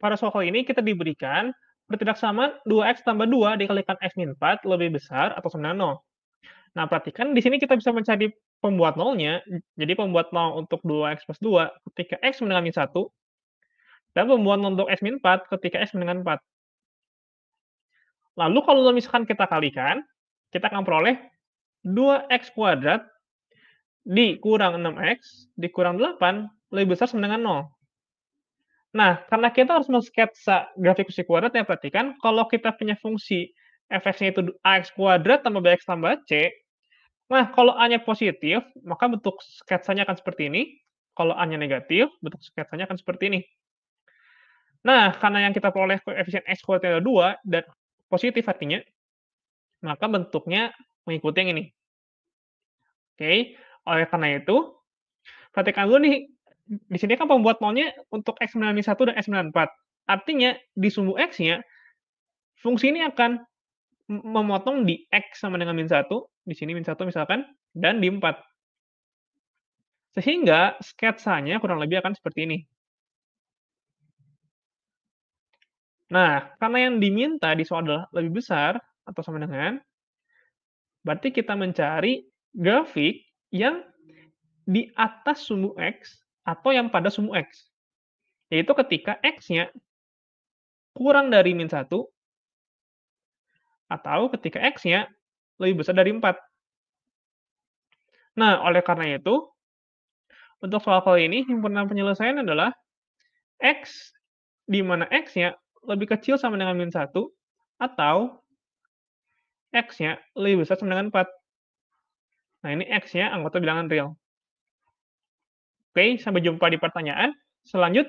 pada soal ini kita diberikan pertidaksamaan 2x tambah 2 dikalikan x min 4 lebih besar atau sama dengan 0. Nah, perhatikan di sini kita bisa mencari pembuat nolnya. Jadi pembuat nol untuk 2x plus 2 ketika x mendengar min 1. Dan pembuat nol untuk x min 4 ketika x mendengar 4. Lalu kalau misalkan kita kalikan, kita akan peroleh 2x kuadrat dikurang 6x dikurang 8 lebih besar sama dengan 0. Nah, karena kita harus men-sketsa grafik fungsi kuadrat ya, perhatikan kalau kita punya fungsi fx itu ax kuadrat tambah bx tambah c, nah kalau a-nya positif, maka bentuk sketsanya akan seperti ini. Kalau a-nya negatif, bentuk sketsanya akan seperti ini. Nah, karena yang kita peroleh koefisien x kuadrat adalah 2 dan positif artinya, maka bentuknya mengikuti yang ini. Oke, oleh karena itu, perhatikan dulu nih di sini kan pembuat nolnya untuk x satu dan X94. Artinya di sumbu X-nya fungsi ini akan memotong di X sama dengan min satu di sini min satu misalkan, dan di 4. Sehingga sketsanya kurang lebih akan seperti ini. Nah, karena yang diminta di soal adalah lebih besar atau sama dengan, berarti kita mencari grafik yang di atas sumbu X atau yang pada sumbu X. Yaitu ketika X-nya kurang dari min 1 atau ketika X-nya lebih besar dari 4. Nah, oleh karena itu, untuk soal kali ini, himpunan penyelesaian adalah X, di mana X-nya lebih kecil sama dengan min 1, atau X-nya lebih besar sama dengan 4. Nah, ini X-nya anggota bilangan real. Oke, sampai jumpa di pertanyaan selanjutnya.